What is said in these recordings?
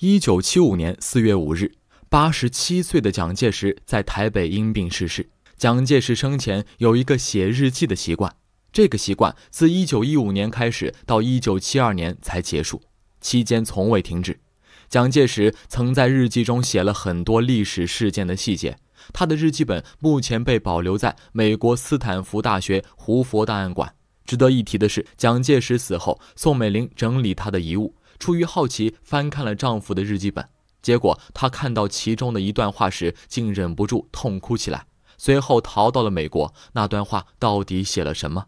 一九七五年四月五日，八十七岁的蒋介石在台北因病逝世。蒋介石生前有一个写日记的习惯，这个习惯自一九一五年开始，到一九七二年才结束，期间从未停止。蒋介石曾在日记中写了很多历史事件的细节，他的日记本目前被保留在美国斯坦福大学胡佛档案馆。值得一提的是，蒋介石死后，宋美龄整理他的遗物。出于好奇，翻看了丈夫的日记本，结果她看到其中的一段话时，竟忍不住痛哭起来。随后逃到了美国。那段话到底写了什么？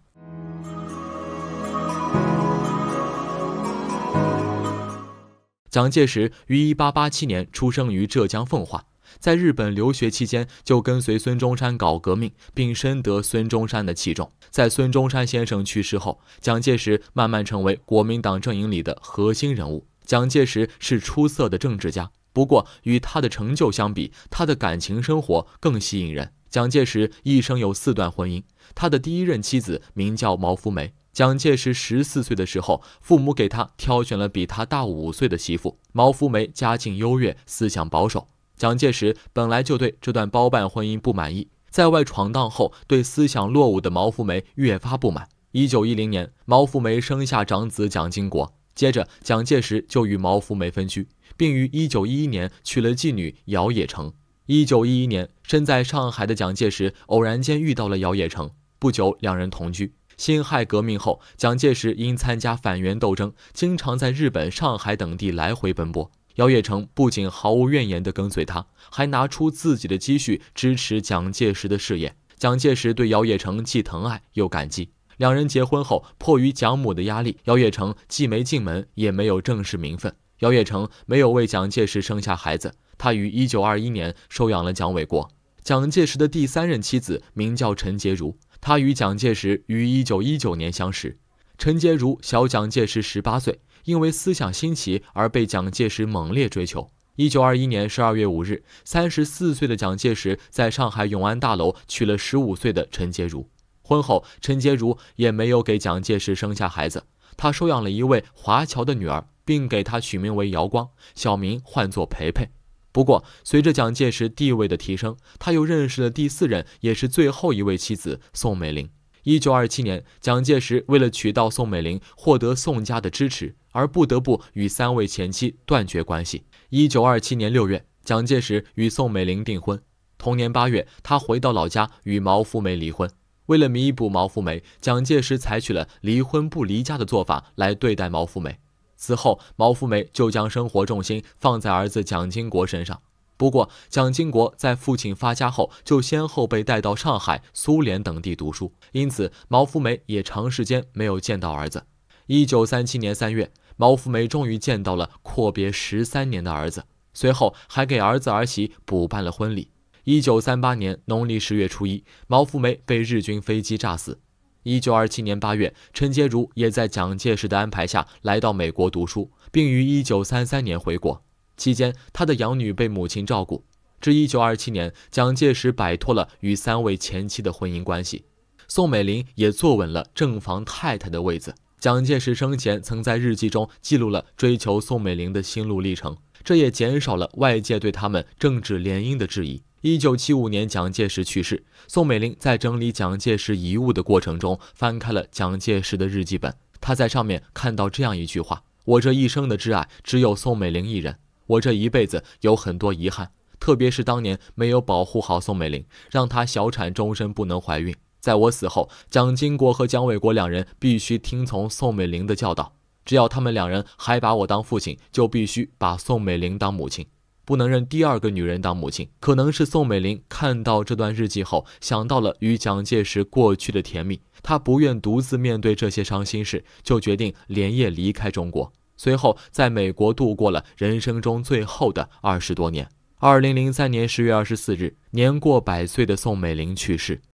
蒋介石于1887年出生于浙江奉化。在日本留学期间，就跟随孙中山搞革命，并深得孙中山的器重。在孙中山先生去世后，蒋介石慢慢成为国民党阵营里的核心人物。蒋介石是出色的政治家，不过与他的成就相比，他的感情生活更吸引人。蒋介石一生有四段婚姻。他的第一任妻子名叫毛福梅。蒋介石十四岁的时候，父母给他挑选了比他大五岁的媳妇毛福梅，家境优越，思想保守。蒋介石本来就对这段包办婚姻不满意，在外闯荡后，对思想落伍的毛福梅越发不满。一九一零年，毛福梅生下长子蒋经国，接着蒋介石就与毛福梅分居，并于一九一一年娶了妓女姚冶成。一九一一年，身在上海的蒋介石偶然间遇到了姚冶成，不久两人同居。辛亥革命后，蒋介石因参加反袁斗争，经常在日本、上海等地来回奔波。姚叶成不仅毫无怨言地跟随他，还拿出自己的积蓄支持蒋介石的事业。蒋介石对姚叶成既疼爱又感激。两人结婚后，迫于蒋母的压力，姚叶成既没进门，也没有正式名分。姚叶成没有为蒋介石生下孩子，他于1921年收养了蒋纬国。蒋介石的第三任妻子名叫陈洁如，他与蒋介石于1919年相识。陈洁如小蒋介石十八岁，因为思想新奇而被蒋介石猛烈追求。一九二一年十二月五日，三十四岁的蒋介石在上海永安大楼娶了十五岁的陈洁如。婚后，陈洁如也没有给蒋介石生下孩子，她收养了一位华侨的女儿，并给她取名为姚光，小名唤作培培。不过，随着蒋介石地位的提升，他又认识了第四任，也是最后一位妻子宋美龄。一九二七年，蒋介石为了娶到宋美龄，获得宋家的支持，而不得不与三位前妻断绝关系。一九二七年六月，蒋介石与宋美龄订婚，同年八月，他回到老家与毛福梅离婚。为了弥补毛福梅，蒋介石采取了离婚不离家的做法来对待毛福梅。此后，毛福梅就将生活重心放在儿子蒋经国身上。不过，蒋经国在父亲发家后就先后被带到上海、苏联等地读书，因此毛福梅也长时间没有见到儿子。一九三七年三月，毛福梅终于见到了阔别十三年的儿子，随后还给儿子儿媳补办了婚礼。一九三八年农历十月初一，毛福梅被日军飞机炸死。一九二七年八月，陈洁如也在蒋介石的安排下来到美国读书，并于一九三三年回国。期间，他的养女被母亲照顾。至一九二七年，蒋介石摆脱了与三位前妻的婚姻关系，宋美龄也坐稳了正房太太的位子。蒋介石生前曾在日记中记录了追求宋美龄的心路历程，这也减少了外界对他们政治联姻的质疑。一九七五年，蒋介石去世，宋美龄在整理蒋介石遗物的过程中翻开了蒋介石的日记本，她在上面看到这样一句话：“我这一生的挚爱只有宋美龄一人。”我这一辈子有很多遗憾，特别是当年没有保护好宋美龄，让她小产，终身不能怀孕。在我死后，蒋经国和蒋纬国两人必须听从宋美龄的教导。只要他们两人还把我当父亲，就必须把宋美龄当母亲，不能认第二个女人当母亲。可能是宋美龄看到这段日记后，想到了与蒋介石过去的甜蜜，她不愿独自面对这些伤心事，就决定连夜离开中国。随后，在美国度过了人生中最后的二十多年。二零零三年十月二十四日，年过百岁的宋美龄去世。